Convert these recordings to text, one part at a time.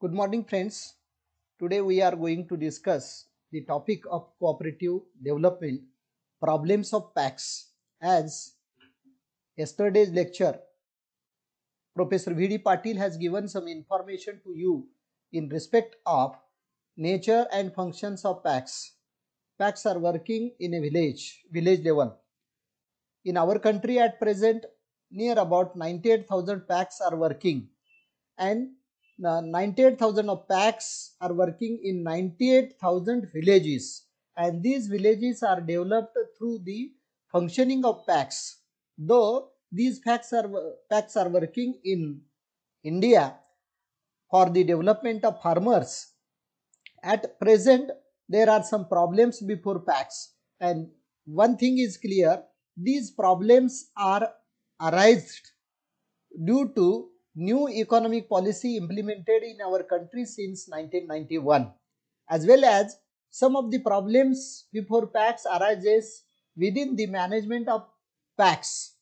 Good morning friends. Today we are going to discuss the topic of cooperative development problems of packs as yesterday's lecture Professor V.D. Patil has given some information to you in respect of nature and functions of packs. Packs are working in a village, village level. In our country at present, near about 98,000 packs are working and uh, 98,000 of packs are working in 98,000 villages and these villages are developed through the functioning of packs. Though these packs are, PACs are working in India for the development of farmers, at present there are some problems before packs and one thing is clear, these problems are arised due to new economic policy implemented in our country since 1991 as well as some of the problems before PACs arises within the management of PACs.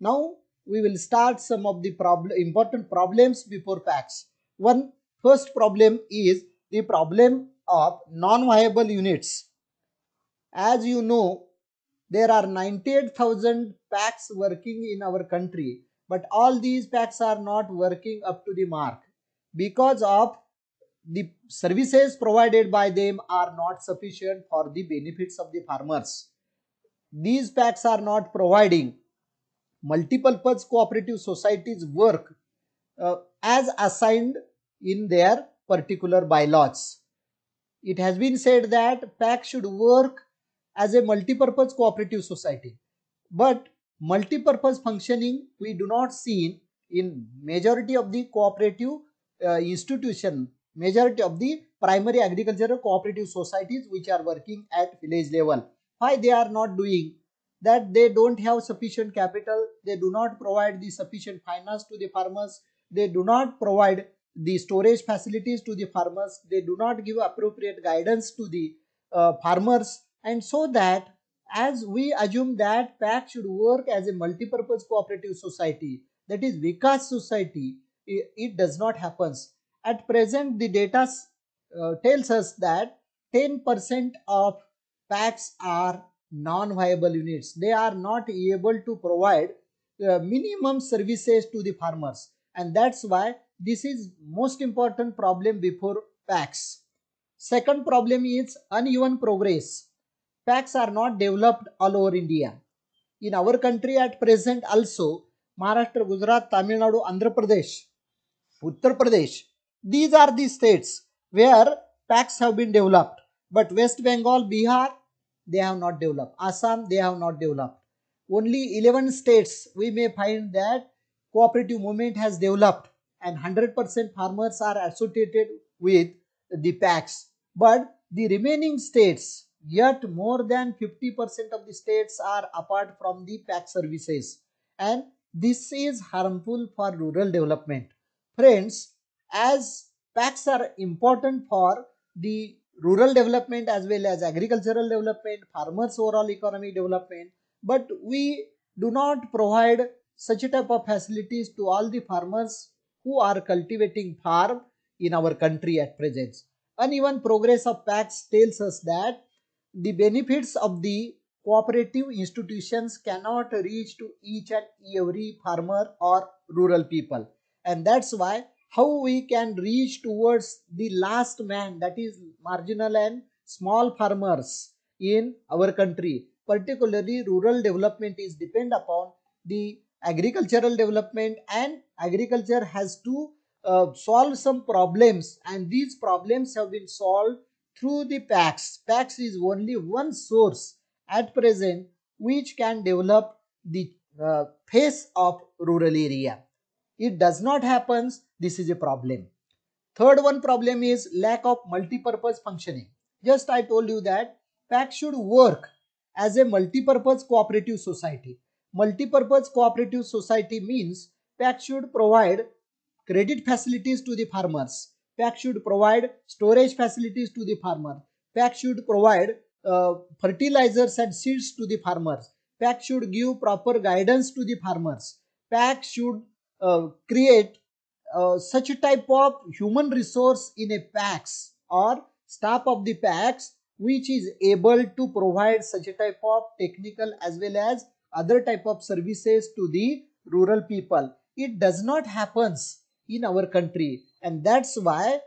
Now we will start some of the problem, important problems before PACs. One first problem is the problem of non-viable units. As you know, there are 98,000 PACs working in our country but all these packs are not working up to the mark because of the services provided by them are not sufficient for the benefits of the farmers. These packs are not providing multiple purpose cooperative societies work uh, as assigned in their particular bylaws. It has been said that PAC should work as a multi-purpose cooperative society. But multi-purpose functioning we do not see in, in majority of the cooperative uh, institution, majority of the primary agricultural cooperative societies which are working at village level. Why they are not doing? That they don't have sufficient capital, they do not provide the sufficient finance to the farmers, they do not provide the storage facilities to the farmers, they do not give appropriate guidance to the uh, farmers and so that as we assume that PAC should work as a multi-purpose cooperative society, that is Vikas society, it does not happen. At present, the data uh, tells us that 10% of PACs are non-viable units. They are not able to provide uh, minimum services to the farmers. And that's why this is most important problem before PACs. Second problem is uneven progress packs are not developed all over India. In our country at present also, Maharashtra, Gujarat, Tamil Nadu, Andhra Pradesh, Uttar Pradesh, these are the states where packs have been developed. But West Bengal, Bihar, they have not developed. Assam, they have not developed. Only 11 states we may find that cooperative movement has developed and 100% farmers are associated with the packs. But the remaining states Yet more than 50% of the states are apart from the pack services and this is harmful for rural development. Friends, as packs are important for the rural development as well as agricultural development, farmers overall economy development, but we do not provide such a type of facilities to all the farmers who are cultivating farm in our country at present. Uneven progress of packs tells us that the benefits of the cooperative institutions cannot reach to each and every farmer or rural people and that's why how we can reach towards the last man that is marginal and small farmers in our country particularly rural development is depend upon the agricultural development and agriculture has to uh, solve some problems and these problems have been solved through the PACS. PACS is only one source at present which can develop the uh, face of rural area. It does not happen. This is a problem. Third one problem is lack of multipurpose functioning. Just I told you that PACS should work as a multipurpose cooperative society. Multipurpose cooperative society means PACS should provide credit facilities to the farmers pack should provide storage facilities to the farmer pack should provide uh, fertilizers and seeds to the farmers pack should give proper guidance to the farmers pack should uh, create uh, such a type of human resource in a packs or staff of the packs which is able to provide such a type of technical as well as other type of services to the rural people it does not happens in our country and that's why,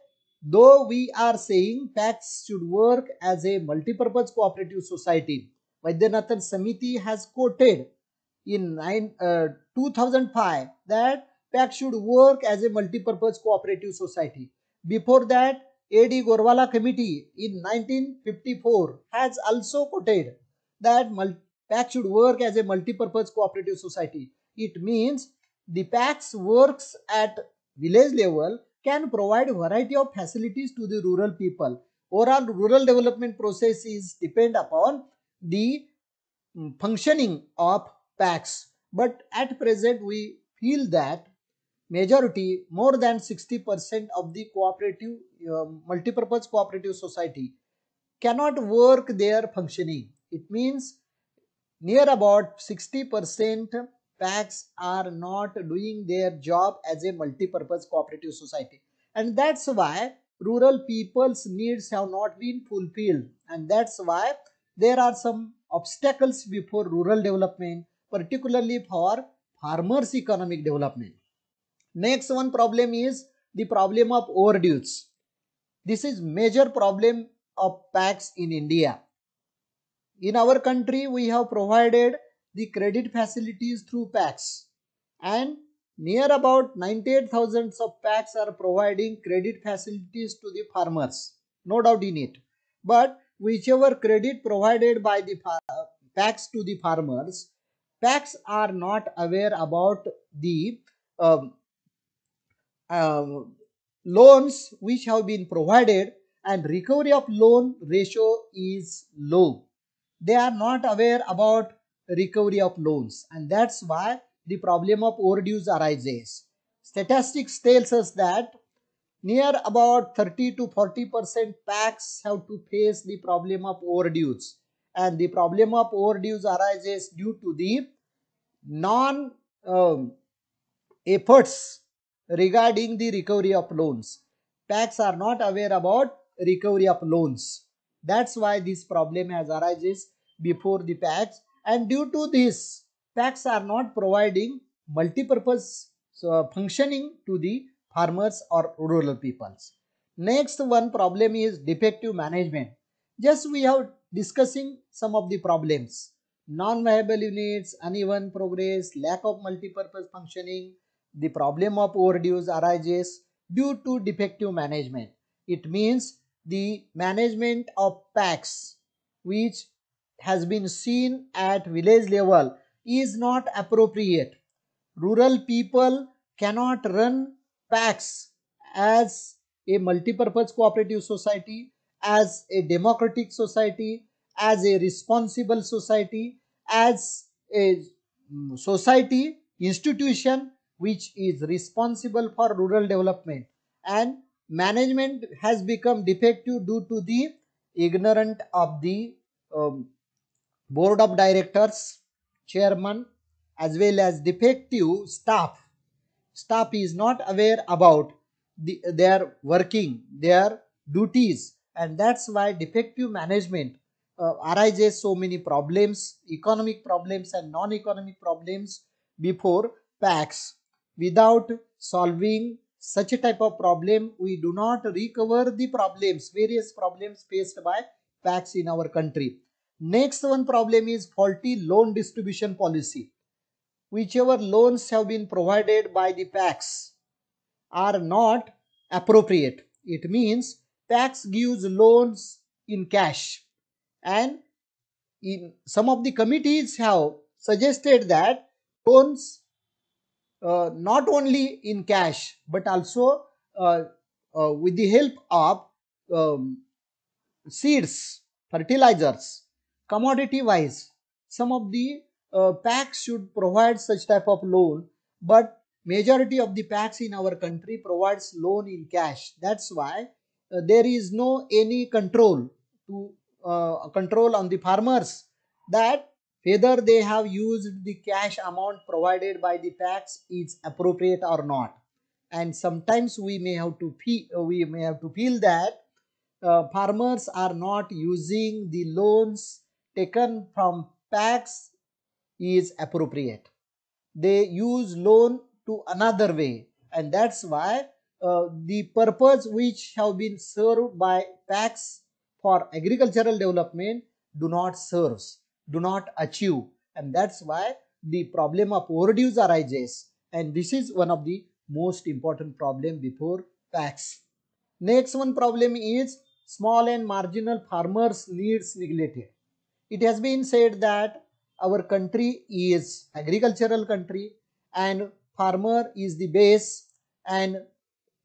though we are saying PACS should work as a multipurpose cooperative society, Vaidyanathan Samiti has quoted in nine, uh, 2005 that PAC should work as a multipurpose cooperative society. Before that, A.D. Gorwala Committee in 1954 has also quoted that PAC should work as a multipurpose cooperative society. It means the PACs works at village level can provide variety of facilities to the rural people or our rural development process is depend upon the mm, functioning of PACs. But at present, we feel that majority, more than 60% of the cooperative, uh, multipurpose cooperative society cannot work their functioning. It means near about 60% PACS are not doing their job as a multi-purpose cooperative society and that's why rural people's needs have not been fulfilled and that's why there are some obstacles before rural development particularly for farmers economic development next one problem is the problem of overdues this is major problem of PACS in india in our country we have provided the credit facilities through PACS and near about 98,000 of PACs are providing credit facilities to the farmers. No doubt in it. But whichever credit provided by the PACs to the farmers, PACs are not aware about the um, uh, loans which have been provided and recovery of loan ratio is low. They are not aware about recovery of loans and that's why the problem of overdues arises. Statistics tells us that near about 30 to 40 percent packs have to face the problem of overdues and the problem of overdues arises due to the non um, efforts regarding the recovery of loans. Packs are not aware about recovery of loans. That's why this problem has arises before the packs and due to this packs are not providing multi-purpose functioning to the farmers or rural peoples. Next one problem is defective management. Just we have discussing some of the problems. Non-viable units, uneven progress, lack of multi-purpose functioning, the problem of overdues arises due to defective management. It means the management of packs which has been seen at village level is not appropriate. Rural people cannot run PACs as a multi-purpose cooperative society, as a democratic society, as a responsible society, as a mm, society institution which is responsible for rural development and management has become defective due to the ignorant of the um, board of directors, chairman, as well as defective staff. Staff is not aware about the, their working, their duties, and that's why defective management uh, arises so many problems, economic problems and non-economic problems before PACs. Without solving such a type of problem, we do not recover the problems, various problems faced by PACs in our country. Next one problem is faulty loan distribution policy. Whichever loans have been provided by the PACs are not appropriate. It means PACs gives loans in cash and in some of the committees have suggested that loans uh, not only in cash but also uh, uh, with the help of um, seeds, fertilizers commodity wise some of the uh, packs should provide such type of loan but majority of the packs in our country provides loan in cash that's why uh, there is no any control to uh, control on the farmers that whether they have used the cash amount provided by the packs is appropriate or not and sometimes we may have to feel, uh, we may have to feel that uh, farmers are not using the loans taken from PACs is appropriate. They use loan to another way and that's why uh, the purpose which have been served by PACs for agricultural development do not serves, do not achieve and that's why the problem of overdues arises and this is one of the most important problem before PACs. Next one problem is small and marginal farmers needs neglected. It has been said that our country is agricultural country and farmer is the base and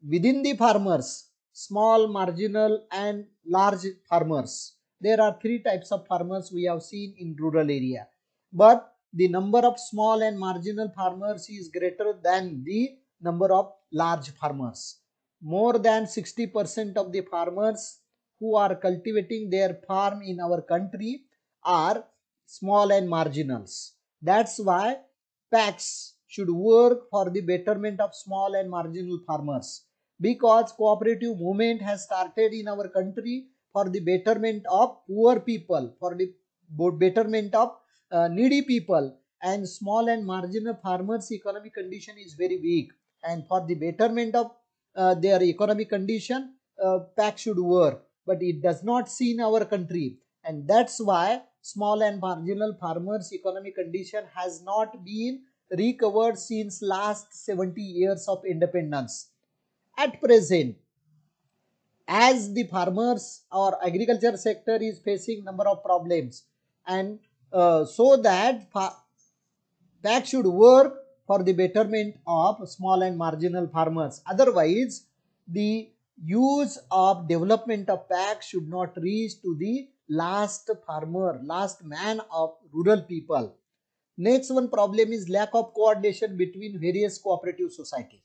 within the farmers, small, marginal and large farmers. There are three types of farmers we have seen in rural area. But the number of small and marginal farmers is greater than the number of large farmers. More than 60% of the farmers who are cultivating their farm in our country are small and marginals. That's why PACs should work for the betterment of small and marginal farmers because cooperative movement has started in our country for the betterment of poor people, for the betterment of uh, needy people and small and marginal farmers economic condition is very weak and for the betterment of uh, their economic condition uh, should work but it does not see in our country and that's why small and marginal farmers' economic condition has not been recovered since last 70 years of independence. At present, as the farmers or agriculture sector is facing number of problems and uh, so that that should work for the betterment of small and marginal farmers. Otherwise, the use of development of PAC should not reach to the last farmer, last man of rural people. Next one problem is lack of coordination between various cooperative societies.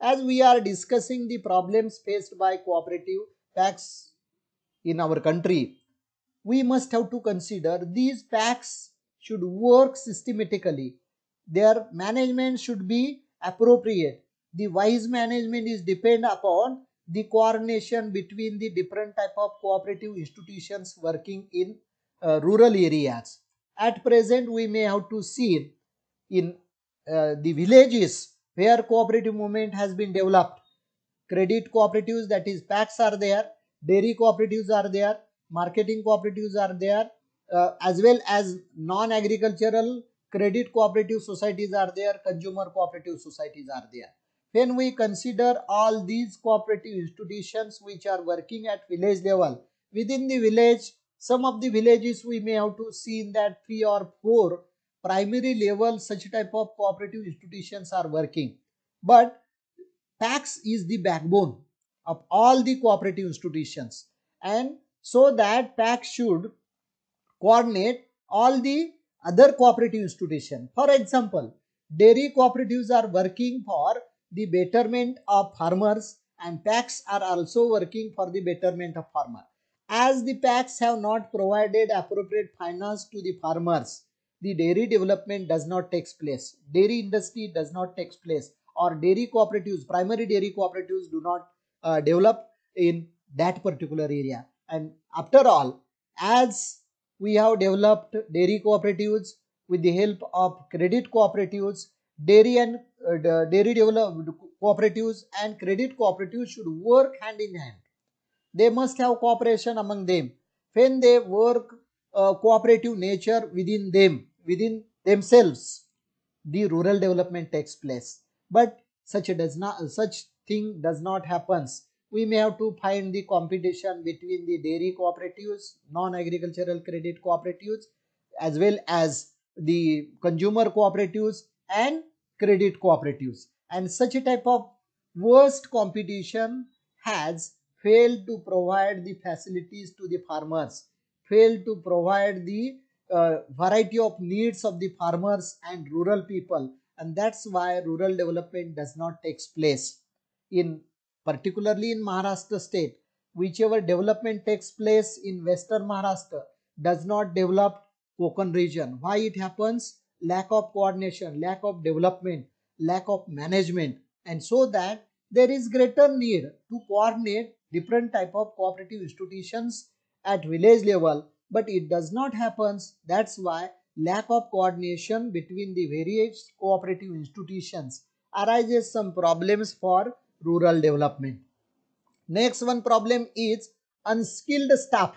As we are discussing the problems faced by cooperative packs in our country, we must have to consider these packs should work systematically. Their management should be appropriate. The wise management is depend upon the coordination between the different type of cooperative institutions working in uh, rural areas. At present, we may have to see in uh, the villages where cooperative movement has been developed. Credit cooperatives that is PACs are there, dairy cooperatives are there, marketing cooperatives are there, uh, as well as non-agricultural credit cooperative societies are there, consumer cooperative societies are there. When we consider all these cooperative institutions which are working at village level, within the village, some of the villages we may have to see in that three or four primary level such type of cooperative institutions are working. But PAX is the backbone of all the cooperative institutions and so that PAX should coordinate all the other cooperative institutions. For example, dairy cooperatives are working for the betterment of farmers and PACs are also working for the betterment of farmer. As the PACs have not provided appropriate finance to the farmers, the dairy development does not take place. Dairy industry does not take place or dairy cooperatives, primary dairy cooperatives do not uh, develop in that particular area. And after all, as we have developed dairy cooperatives with the help of credit cooperatives dairy and uh, dairy development cooperatives and credit cooperatives should work hand in hand. They must have cooperation among them. When they work uh, cooperative nature within them, within themselves, the rural development takes place. But such does not such thing does not happens. We may have to find the competition between the dairy cooperatives, non-agricultural credit cooperatives, as well as the consumer cooperatives and credit cooperatives and such a type of worst competition has failed to provide the facilities to the farmers failed to provide the uh, variety of needs of the farmers and rural people and that's why rural development does not takes place in particularly in maharashtra state whichever development takes place in western maharashtra does not develop Konkan region. Why it happens? lack of coordination, lack of development, lack of management and so that there is greater need to coordinate different type of cooperative institutions at village level but it does not happen. That's why lack of coordination between the various cooperative institutions arises some problems for rural development. Next one problem is unskilled staff.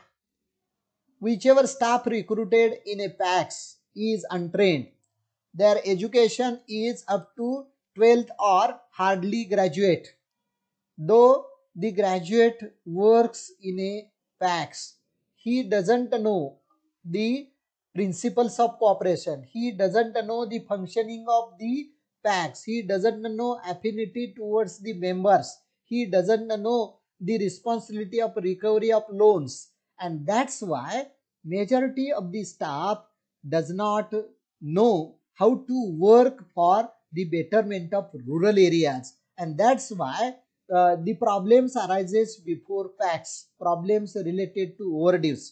Whichever staff recruited in a PACS is untrained their education is up to 12th or hardly graduate, though the graduate works in a PAX. He doesn't know the principles of cooperation. He doesn't know the functioning of the PAX. He doesn't know affinity towards the members. He doesn't know the responsibility of recovery of loans. And that's why majority of the staff does not know how to work for the betterment of rural areas and that's why uh, the problems arises before facts problems related to overdues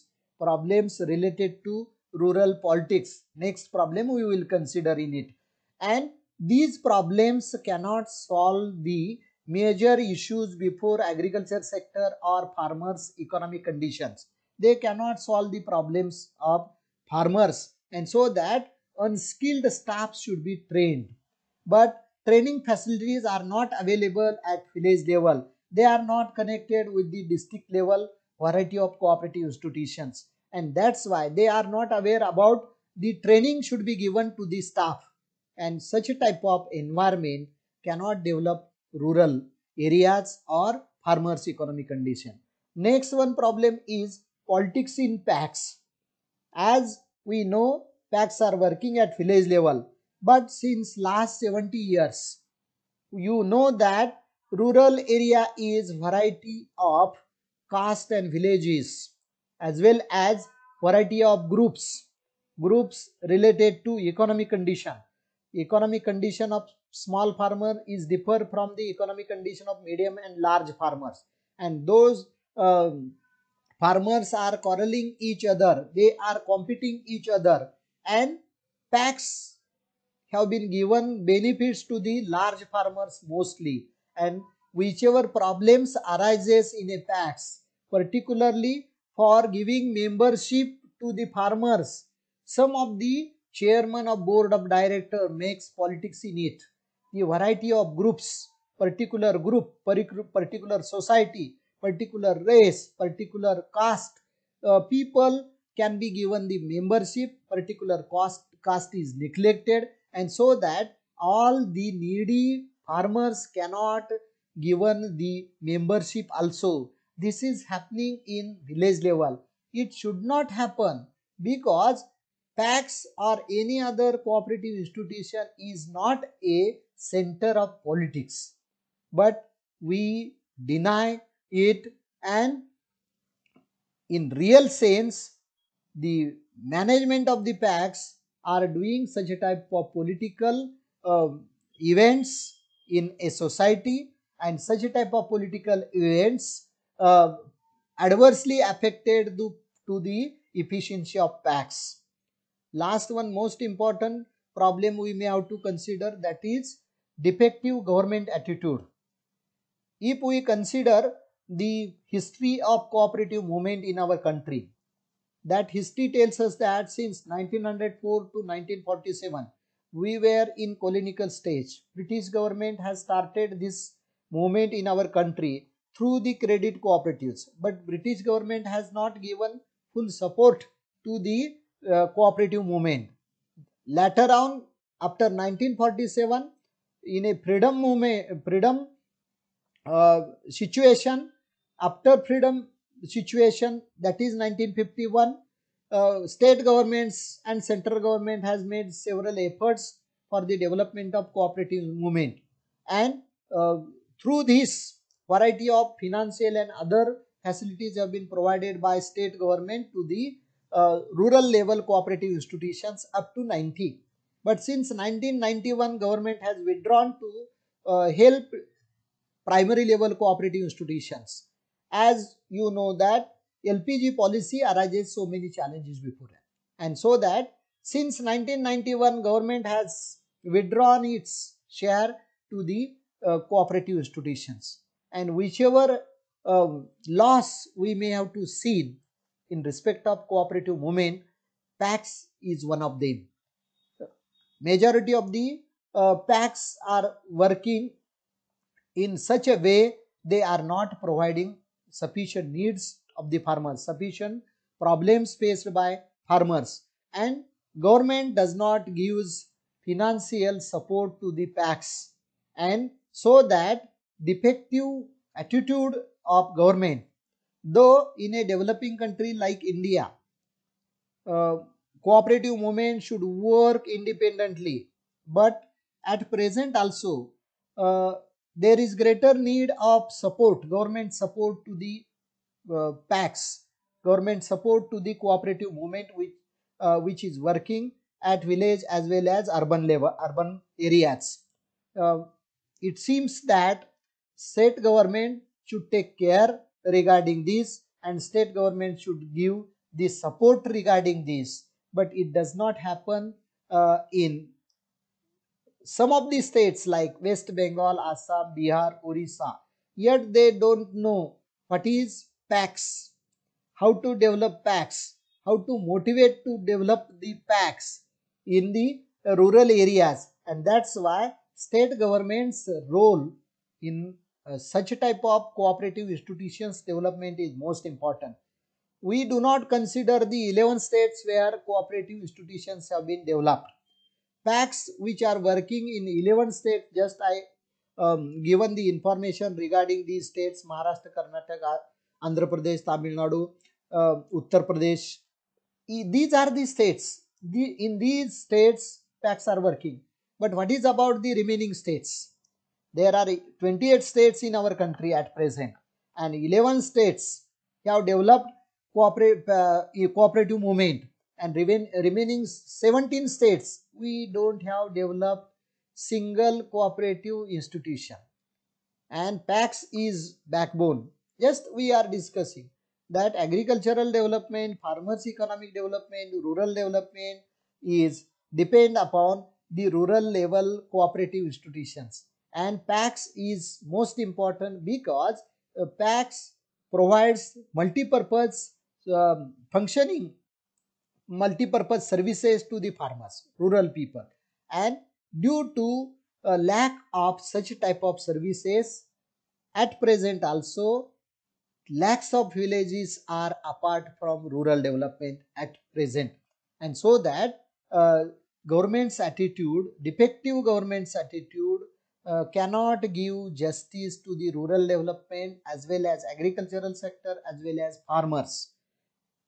problems related to rural politics next problem we will consider in it and these problems cannot solve the major issues before agriculture sector or farmers economic conditions they cannot solve the problems of farmers and so that unskilled staff should be trained. But training facilities are not available at village level. They are not connected with the district level variety of cooperative institutions. And that's why they are not aware about the training should be given to the staff. And such a type of environment cannot develop rural areas or farmers economic condition. Next one problem is politics in packs. As we know packs are working at village level. But since last 70 years, you know that rural area is variety of caste and villages as well as variety of groups. Groups related to economic condition. Economic condition of small farmer is differ from the economic condition of medium and large farmers. And those um, farmers are quarreling each other they are competing each other and PACs have been given benefits to the large farmers mostly and whichever problems arises in a packs particularly for giving membership to the farmers some of the chairman of board of director makes politics in it the variety of groups particular group particular society particular race particular caste uh, people can be given the membership, particular cost, cost is neglected and so that all the needy farmers cannot given the membership also. This is happening in village level. It should not happen because PACS or any other cooperative institution is not a center of politics. But we deny it and in real sense the management of the packs are doing such a type of political uh, events in a society and such a type of political events uh, adversely affected to, to the efficiency of packs. Last one most important problem we may have to consider that is defective government attitude. If we consider the history of cooperative movement in our country, that history tells us that since 1904 to 1947 we were in colonial stage british government has started this movement in our country through the credit cooperatives but british government has not given full support to the uh, cooperative movement later on after 1947 in a freedom movement freedom uh, situation after freedom situation that is 1951 uh, state governments and central government has made several efforts for the development of cooperative movement and uh, through this variety of financial and other facilities have been provided by state government to the uh, rural level cooperative institutions up to 90 but since 1991 government has withdrawn to uh, help primary level cooperative institutions as you know that LPG policy arises so many challenges before it, And so that since 1991 government has withdrawn its share to the uh, cooperative institutions and whichever uh, loss we may have to see in respect of cooperative movement PACs is one of them. Majority of the uh, PACs are working in such a way they are not providing sufficient needs of the farmers, sufficient problems faced by farmers and government does not give financial support to the PACs, and so that defective attitude of government though in a developing country like india uh, cooperative movement should work independently but at present also uh, there is greater need of support, government support to the uh, PACs, government support to the cooperative movement which, uh, which is working at village as well as urban level, urban areas. Uh, it seems that state government should take care regarding this and state government should give the support regarding this, but it does not happen uh, in some of the states like West Bengal, Assam, Bihar, Orissa, yet they don't know what is PACS, how to develop PACS, how to motivate to develop the PACS in the rural areas and that's why state government's role in uh, such type of cooperative institutions development is most important. We do not consider the 11 states where cooperative institutions have been developed packs which are working in 11 states just i um, given the information regarding these states maharashtra karnataka andhra pradesh tamil nadu uh, uttar pradesh these are the states the, in these states packs are working but what is about the remaining states there are 28 states in our country at present and 11 states have developed cooperative, uh, cooperative movement and remain, remaining 17 states we don't have developed single cooperative institution and pax is backbone just we are discussing that agricultural development farmers economic development rural development is depend upon the rural level cooperative institutions and pax is most important because PACS uh, pax provides multi-purpose um, functioning multi-purpose services to the farmers, rural people. And due to a uh, lack of such type of services, at present also, lakhs of villages are apart from rural development at present. And so that uh, government's attitude, defective government's attitude uh, cannot give justice to the rural development as well as agricultural sector as well as farmers.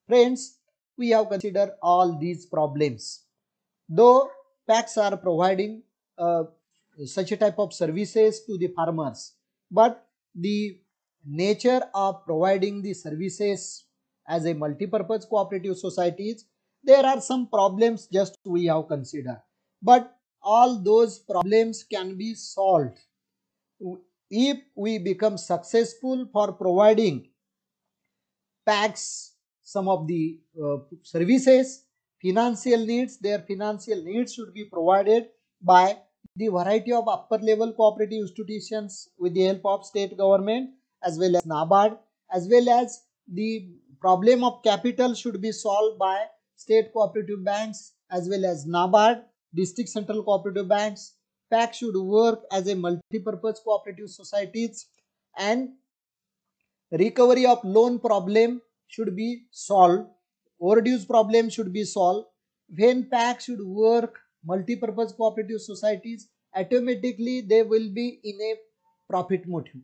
Friends, we have considered all these problems. Though PACs are providing uh, such a type of services to the farmers, but the nature of providing the services as a multi-purpose cooperative societies, there are some problems just we have considered. But all those problems can be solved if we become successful for providing PACs some of the uh, services, financial needs, their financial needs should be provided by the variety of upper level cooperative institutions with the help of state government as well as NABARD as well as the problem of capital should be solved by state cooperative banks as well as NABARD, district central cooperative banks. PAC should work as a multi-purpose cooperative societies and recovery of loan problem should be solved, Overdue problem should be solved, when PAC should work, multi-purpose cooperative societies, automatically they will be in a profit motive.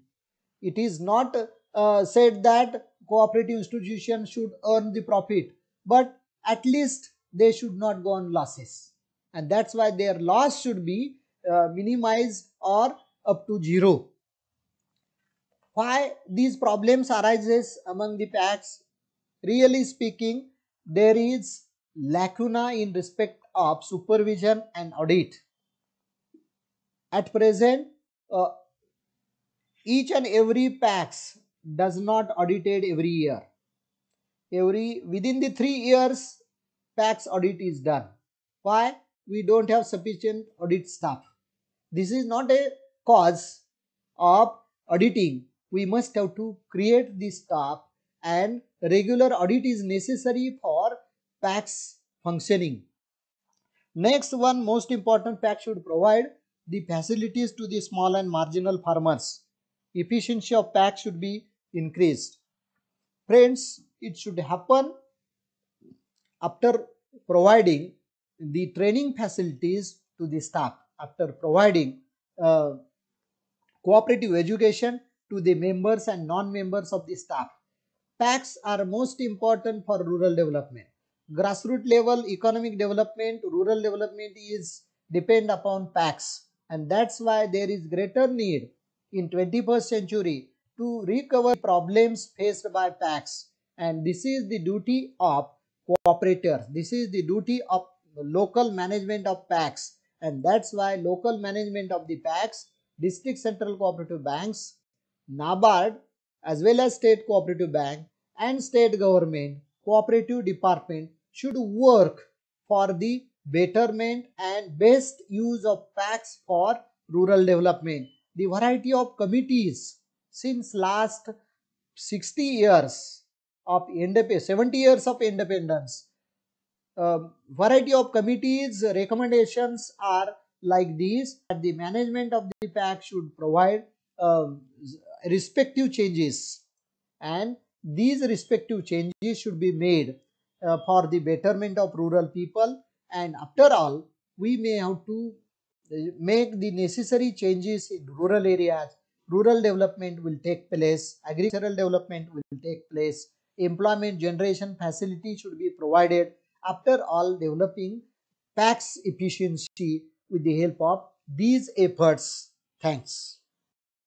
It is not uh, said that cooperative institutions should earn the profit, but at least they should not go on losses. And that's why their loss should be uh, minimized or up to zero. Why these problems arises among the packs Really speaking, there is lacuna in respect of supervision and audit. At present, uh, each and every PAX does not audited every year. Every within the three years, PAX audit is done. Why? We don't have sufficient audit staff. This is not a cause of auditing. We must have to create this staff and regular audit is necessary for PAC's functioning. Next one most important PAC should provide the facilities to the small and marginal farmers. Efficiency of PAC should be increased. Friends, it should happen after providing the training facilities to the staff, after providing uh, cooperative education to the members and non-members of the staff. PACS are most important for rural development. Grassroots level economic development, rural development is depend upon PACS, And that's why there is greater need in 21st century to recover problems faced by PACS. And this is the duty of cooperators. This is the duty of local management of PACS, and that's why local management of the PACS, district central cooperative banks, NABARD as well as state cooperative bank and state government cooperative department should work for the betterment and best use of facts for rural development. The variety of committees since last 60 years of 70 years of independence. Um, variety of committees recommendations are like these that the management of the pack should provide um, respective changes and these respective changes should be made uh, for the betterment of rural people and after all we may have to uh, make the necessary changes in rural areas. Rural development will take place, agricultural development will take place, employment generation facility should be provided. After all developing tax efficiency with the help of these efforts. Thanks.